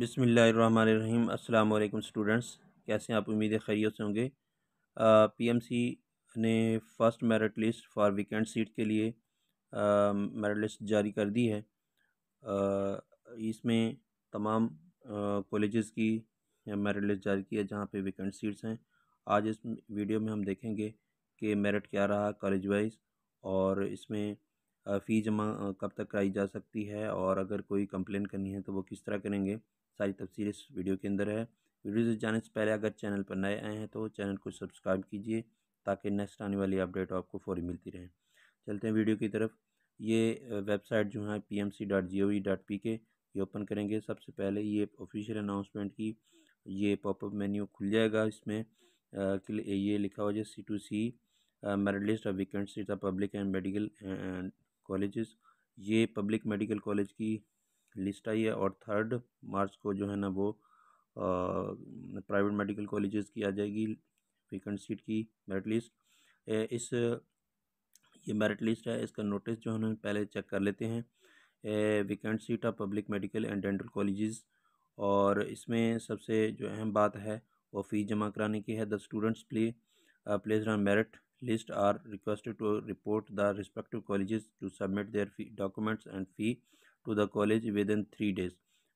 बिसमीम् अल्लाम स्टूडेंट्स कैसे हैं आप उम्मीद खैरियत से होंगे पीएमसी ने first merit list for vacant seat के लिए मेरिट लिस्ट जारी कर दी है आ, इसमें तमाम कॉलेजेस की मेरिट लिस्ट जारी की है जहाँ पे वीकेंड सीट्स हैं आज इस वीडियो में हम देखेंगे कि मेरिट क्या रहा कॉलेज वाइज और इसमें फ़ी जमा कब तक कराई जा सकती है और अगर कोई कंप्लेंट करनी है तो वो किस तरह करेंगे सारी तफसील इस वीडियो के अंदर है वीडियो से जाने से पहले अगर चैनल पर नए आए हैं तो चैनल को सब्सक्राइब कीजिए ताकि नेक्स्ट आने वाली अपडेट आपको फ़ौरी मिलती रहे चलते हैं वीडियो की तरफ ये वेबसाइट जो है P M C dot G O V dot P K ये ओपन करेंगे सबसे पहले ये ऑफिशियल अनाउंसमेंट की ये पॉपअप मेन्यू खुल जाएगा इसमें ये लिखा हुआ जो C two C merit list of vacancy the public and medical and colleges ये पब्लिक मेडिकल कॉलेज की लिस्ट आई है और थर्ड मार्च को जो है ना वो प्राइवेट मेडिकल कॉलेजेस की आ जाएगी वेकेंट सीट की मेरिट लिस्ट इस ये मेरिट लिस्ट है इसका नोटिस जो है पहले चेक कर लेते हैं vacant seat of public medical and dental colleges और इसमें सबसे जो अहम बात है वो फ़ीस जमा कराने की है the students play place on merit list are requested to report the respective colleges to submit their fee documents and fee to the within three days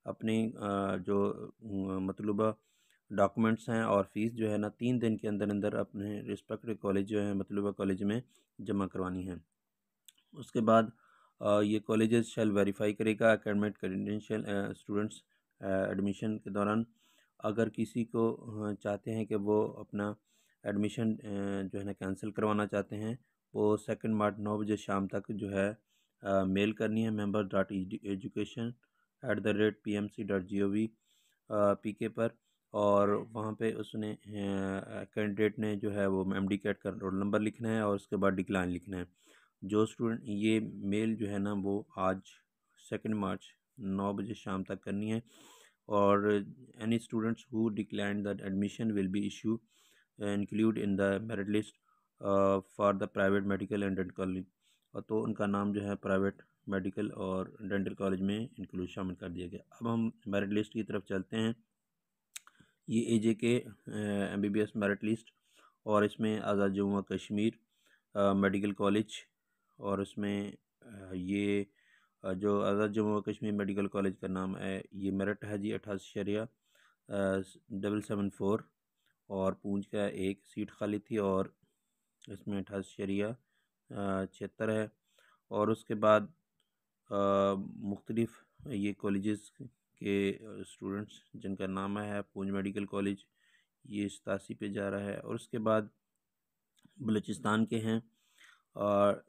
अपनी जो मतलूबा डॉक्यूमेंट्स हैं और फ़ीस जो है ना तीन दिन के अंदर अंदर अपने रिस्पेक्टिव कॉलेज जो है मतलूबा कॉलेज में जमा करवानी है उसके बाद ये कॉलेज शेल वेरीफाई करेगा एकेडमिक क्रेडेंशियल स्टूडेंट्स एडमिशन के दौरान अगर किसी को चाहते हैं कि वो अपना एडमिशन जो है ना कैंसिल करवाना चाहते हैं वो सेकेंड मार्च नौ बजे शाम तक जो है मेल करनी है member dot education at the rate P M C dot G O V P K पर और वहाँ पे उसने कैंडिडेट ने जो है वो एम डी कैट का रोल नंबर लिखना है और उसके बाद डिक्लाइन लिखना है जो स्टूडेंट ये मेल जो है ना वो आज सेकेंड मार्च नौ बजे शाम तक करनी है और any students who decline that admission will be issue include in the merit list for the private medical and dental college और तो उनका नाम जो है प्राइवेट मेडिकल और डेंटल कॉलेज में इंक्लूड शामिल कर दिया गया अब हम मेरिट लिस्ट की तरफ चलते हैं ये A J K M B B S merit list और इसमें Azad Jammu Kashmir medical uh, college और इसमें uh, ये uh, जो आज़ाद जम्मू कश्मीर मेडिकल कॉलेज का नाम है ये मेरठ है जी अठासी शरिया डबल सेवन फोर और पूंछ का एक सीट खाली थी और इसमें अठासी शरिया छिहत्तर है और उसके बाद मुख्तलिफ़ ये कॉलेज़ के स्टूडेंट्स जिनका नाम है पूंज मेडिकल कॉलेज ये सतासी पे जा रहा है और उसके बाद बलूचिस्तान के हैं और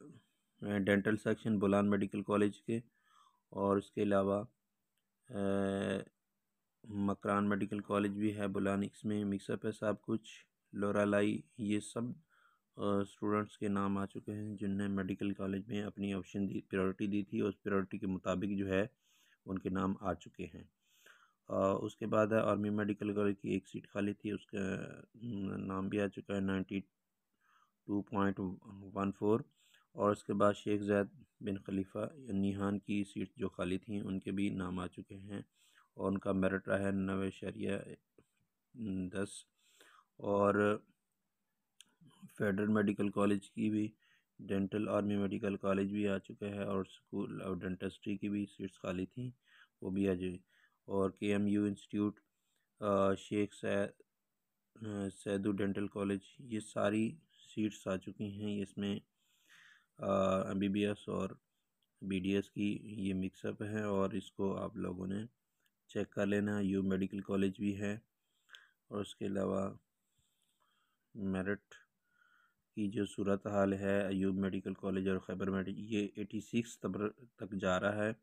dental section Bolan medical college के और उसके अलावा मकरान मेडिकल कॉलेज भी है बुलानिक्स में मिक्सअप है सब कुछ लोरालाई ये सब स्टूडेंट्स के नाम आ चुके हैं जिनने मेडिकल कॉलेज में अपनी ऑप्शन दी प्रायोरिटी दी थी उस प्रायोरिटी के मुताबिक जो है उनके नाम आ चुके हैं आ, उसके बाद है आर्मी मेडिकल कॉलेज की एक सीट खाली थी उसका नाम भी आ चुका है ninety two point one four और उसके बाद शेख जैद बिन खलीफा निहान की सीट जो खाली थी उनके भी नाम आ चुके हैं और उनका मेरिट रहा है नवे शरिया दस और फेडरल मेडिकल कॉलेज की भी डेंटल आर्मी मेडिकल कॉलेज भी आ चुका है और स्कूल और डेंटिस्ट्री की भी सीट्स खाली थी वो भी आ जाए और K M U institute Sheikh Saidu dental college ये सारी सीट्स आ चुकी हैं इसमें एम बी बी एस और बी डी एस की ये मिक्सअप है और इसको आप लोगों ने चेक कर लेना यू मेडिकल कॉलेज भी है और उसके अलावा मेरठ की जो सूरत हाल है अयूब मेडिकल कॉलेज और खैबर मेडिकल ये एटी सिक्स तक जा रहा है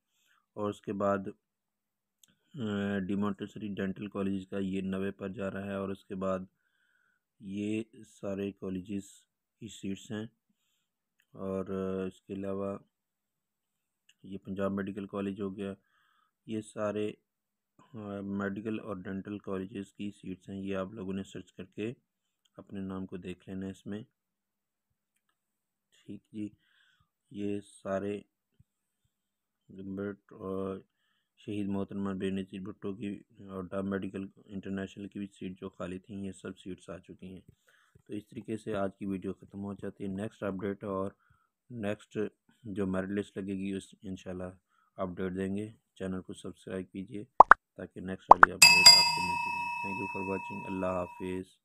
और उसके बाद डिमोटेसरी डेंटल कॉलेज का ये नवे पर जा रहा है और उसके बाद ये सारे कॉलेजेस की सीट्स हैं और इसके अलावा ये पंजाब मेडिकल कॉलेज हो गया ये सारे मेडिकल और डेंटल कॉलेजेस की सीट्स हैं ये आप लोगों ने सर्च करके अपने नाम को देख लेना इसमें ठीक जी ये सारे बट शहीद मोहतरमा बेनज़ीर भुट्टो की और डा मेडिकल इंटरनेशनल की भी सीट जो खाली थी ये सब सीट्स आ चुकी हैं तो इस तरीके से आज की वीडियो ख़त्म हो जाती है नेक्स्ट अपडेट और नेक्स्ट जो मेरिट लिस्ट लगेगी उस इनशाला अपडेट देंगे चैनल को सब्सक्राइब कीजिए ताकि नेक्स्ट वाली अपडेट आपको मिलती रहे थैंक यू फॉर वॉचिंग अल्लाह हाफिज़